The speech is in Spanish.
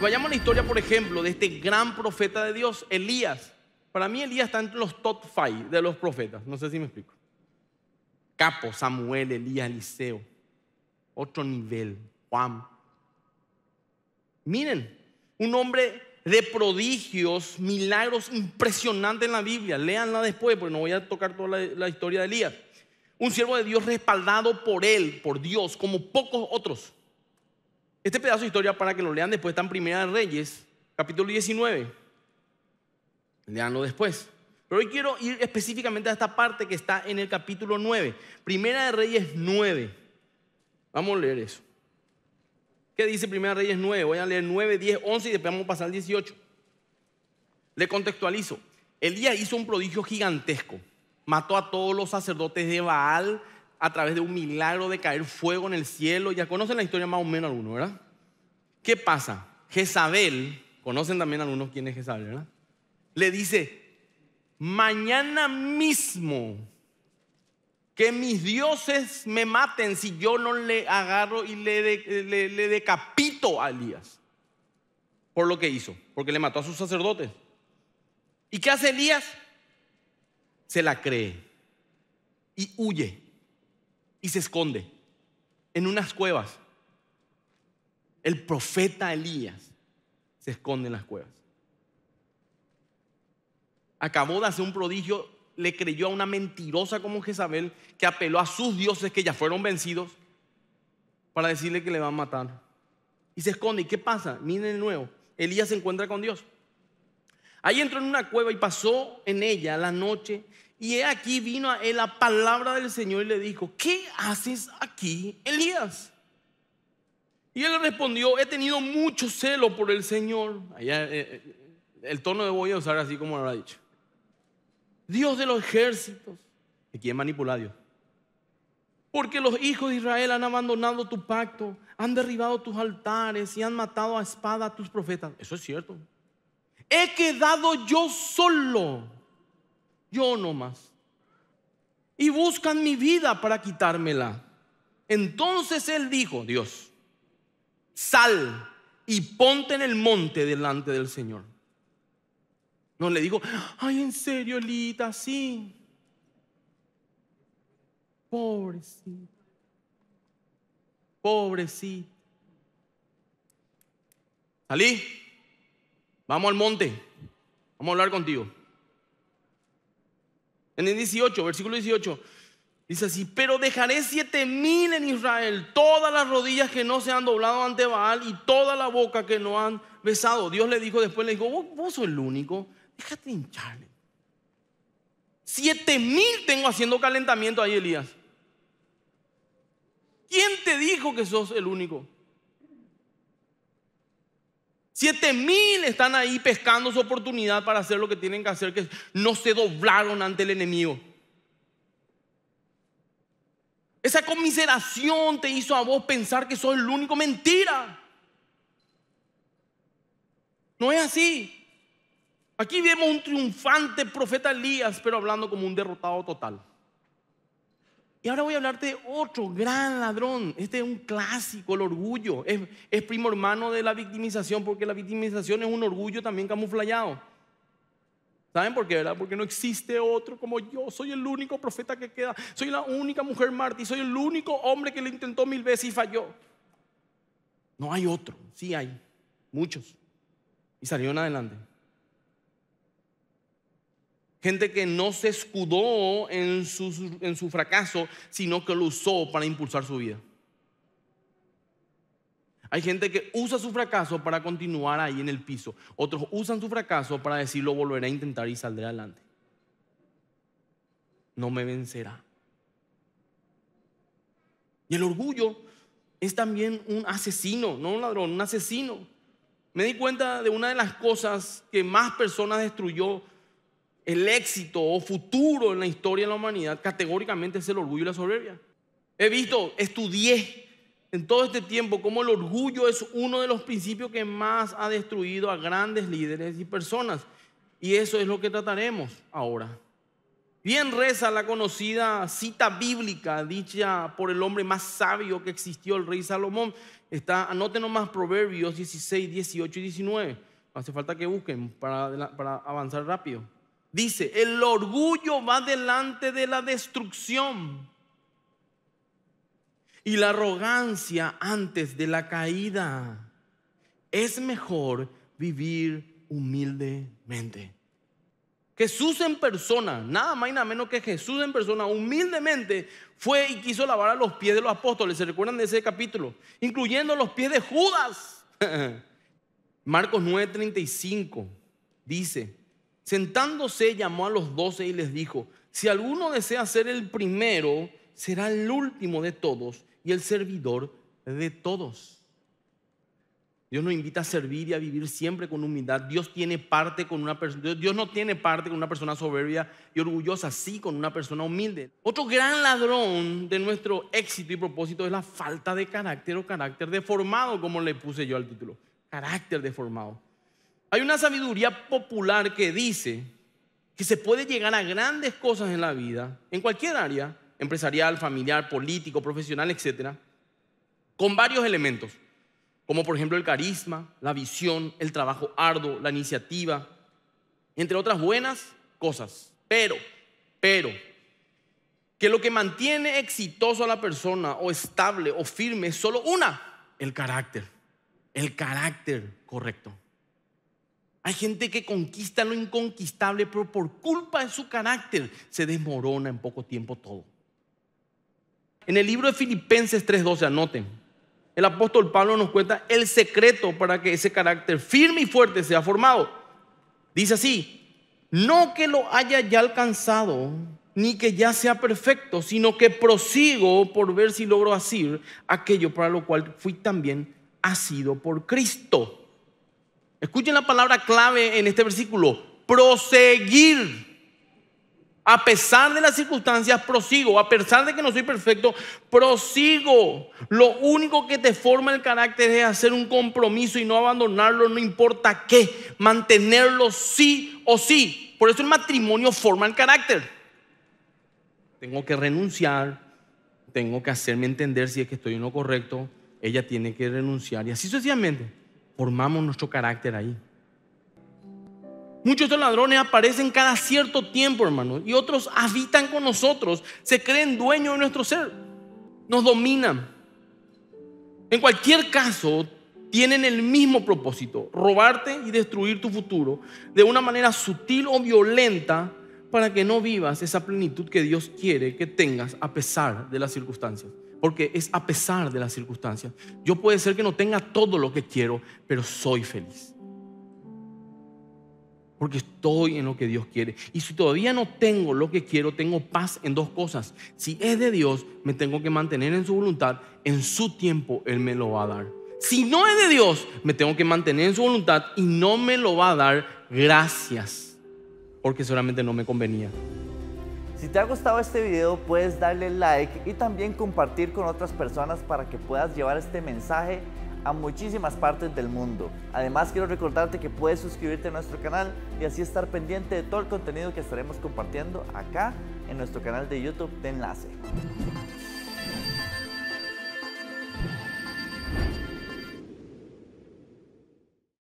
Vayamos a la historia, por ejemplo, de este gran profeta de Dios, Elías. Para mí Elías está entre los top five de los profetas. No sé si me explico. Capo, Samuel, Elías, Eliseo. Otro nivel, Juan. Miren, un hombre de prodigios, milagros impresionantes en la Biblia. Leanla después, porque no voy a tocar toda la historia de Elías. Un siervo de Dios respaldado por él, por Dios, como pocos otros. Este pedazo de historia para que lo lean después está en Primera de Reyes, capítulo 19. Leanlo después. Pero hoy quiero ir específicamente a esta parte que está en el capítulo 9. Primera de Reyes 9. Vamos a leer eso. ¿Qué dice Primera de Reyes 9? Voy a leer 9, 10, 11 y después vamos a pasar al 18. Le contextualizo. Elías hizo un prodigio gigantesco. Mató a todos los sacerdotes de Baal a través de un milagro de caer fuego en el cielo. Ya conocen la historia más o menos algunos, ¿verdad? ¿Qué pasa? Jezabel, conocen también algunos quién es Jezabel, ¿verdad? Le dice, mañana mismo que mis dioses me maten si yo no le agarro y le, le decapito a Elías por lo que hizo, porque le mató a sus sacerdotes. ¿Y qué hace Elías? Se la cree y huye y se esconde en unas cuevas. El profeta Elías se esconde en las cuevas. Acabó de hacer un prodigio, le creyó a una mentirosa como Jezabel que apeló a sus dioses que ya fueron vencidos para decirle que le van a matar. Y se esconde. ¿Y qué pasa? Miren de nuevo. Elías se encuentra con Dios. Ahí entró en una cueva y pasó en ella la noche y he aquí vino a él la palabra del Señor y le dijo, ¿qué haces aquí, Elías? Y él respondió, he tenido mucho celo por el Señor. Eh, eh, el tono de voy a usar así como lo ha dicho. Dios de los ejércitos. ¿Y quién manipula Dios? Porque los hijos de Israel han abandonado tu pacto, han derribado tus altares y han matado a espada a tus profetas. Eso es cierto. He quedado yo solo yo no más Y buscan mi vida para quitármela. Entonces él dijo, Dios, sal y ponte en el monte delante del Señor. No le dijo ay, en serio, Elita, sí. Pobrecito. Pobrecito. Salí. Vamos al monte. Vamos a hablar contigo. En el 18, versículo 18, dice así, pero dejaré siete mil en Israel, todas las rodillas que no se han doblado ante Baal y toda la boca que no han besado. Dios le dijo después, le dijo, vos, vos sos el único, déjate hincharle. Siete mil tengo haciendo calentamiento ahí, Elías. ¿Quién te dijo que sos el único? 7000 mil están ahí pescando su oportunidad para hacer lo que tienen que hacer, que no se doblaron ante el enemigo. Esa comiseración te hizo a vos pensar que sos el único mentira. No es así. Aquí vemos un triunfante profeta Elías, pero hablando como un derrotado total. Y ahora voy a hablarte de otro gran ladrón. Este es un clásico, el orgullo. Es, primo hermano de la victimización, porque la victimización es un orgullo también camuflado. ¿Saben por qué? ¿verdad? Porque no existe otro como yo. Soy el único profeta que queda. Soy la única mujer mártir. Soy el único hombre que lo intentó mil veces y falló. No hay otro. Sí hay. Muchos. Y salieron adelante. Gente que no se escudó en su, en su fracaso, sino que lo usó para impulsar su vida. Hay gente que usa su fracaso para continuar ahí en el piso. Otros usan su fracaso para decir lo volveré a intentar y saldré adelante. No me vencerá. Y el orgullo es también un asesino, no un ladrón, un asesino. Me di cuenta de una de las cosas que más personas destruyó el éxito o futuro en la historia de la humanidad categóricamente es el orgullo y la soberbia. He visto, estudié en todo este tiempo cómo el orgullo es uno de los principios que más ha destruido a grandes líderes y personas. Y eso es lo que trataremos ahora. Bien reza la conocida cita bíblica dicha por el hombre más sabio que existió, el rey Salomón. Está, anoten más Proverbios 16, 18 y 19. hace falta que busquen para avanzar rápido. Dice, el orgullo va delante de la destrucción y la arrogancia antes de la caída. Es mejor vivir humildemente. Jesús en persona, nada más y nada menos que Jesús en persona, humildemente fue y quiso lavar a los pies de los apóstoles. ¿Se recuerdan de ese capítulo? Incluyendo los pies de Judas. Marcos 9:35 dice, Sentándose llamó a los doce y les dijo, si alguno desea ser el primero, será el último de todos y el servidor de todos. Dios nos invita a servir y a vivir siempre con humildad. Dios tiene parte con una persona, Dios no tiene parte con una persona soberbia y orgullosa, sí con una persona humilde. Otro gran ladrón de nuestro éxito y propósito es la falta de carácter o carácter deformado, como le puse yo al título. Carácter deformado. Hay una sabiduría popular que dice que se puede llegar a grandes cosas en la vida, en cualquier área, empresarial, familiar, político, profesional, etc., con varios elementos, como por ejemplo el carisma, la visión, el trabajo arduo, la iniciativa, entre otras buenas cosas. Pero, pero, que lo que mantiene exitoso a la persona o estable o firme es solo una, el carácter, el carácter correcto. Hay gente que conquista lo inconquistable, pero por culpa de su carácter se desmorona en poco tiempo todo. En el libro de Filipenses 3:12, anoten, el apóstol Pablo nos cuenta el secreto para que ese carácter firme y fuerte sea formado. Dice así, no que lo haya ya alcanzado, ni que ya sea perfecto, sino que prosigo por ver si logro asir aquello para lo cual fui también asido por Cristo. Escuchen la palabra clave en este versículo, proseguir. A pesar de las circunstancias, prosigo. A pesar de que no soy perfecto, prosigo. Lo único que te forma el carácter es hacer un compromiso y no abandonarlo, no importa qué. Mantenerlo sí o sí. Por eso el matrimonio forma el carácter. Tengo que renunciar, tengo que hacerme entender si es que estoy en lo correcto. Ella tiene que renunciar y así sucesivamente formamos nuestro carácter ahí. Muchos de ladrones aparecen cada cierto tiempo, hermanos, y otros habitan con nosotros, se creen dueños de nuestro ser, nos dominan. En cualquier caso, tienen el mismo propósito, robarte y destruir tu futuro de una manera sutil o violenta para que no vivas esa plenitud que Dios quiere que tengas a pesar de las circunstancias porque es a pesar de las circunstancias. Yo puede ser que no tenga todo lo que quiero, pero soy feliz. Porque estoy en lo que Dios quiere. Y si todavía no tengo lo que quiero, tengo paz en dos cosas. Si es de Dios, me tengo que mantener en su voluntad. En su tiempo Él me lo va a dar. Si no es de Dios, me tengo que mantener en su voluntad y no me lo va a dar gracias. Porque solamente no me convenía. Si te ha gustado este video puedes darle like y también compartir con otras personas para que puedas llevar este mensaje a muchísimas partes del mundo. Además quiero recordarte que puedes suscribirte a nuestro canal y así estar pendiente de todo el contenido que estaremos compartiendo acá en nuestro canal de YouTube de Enlace.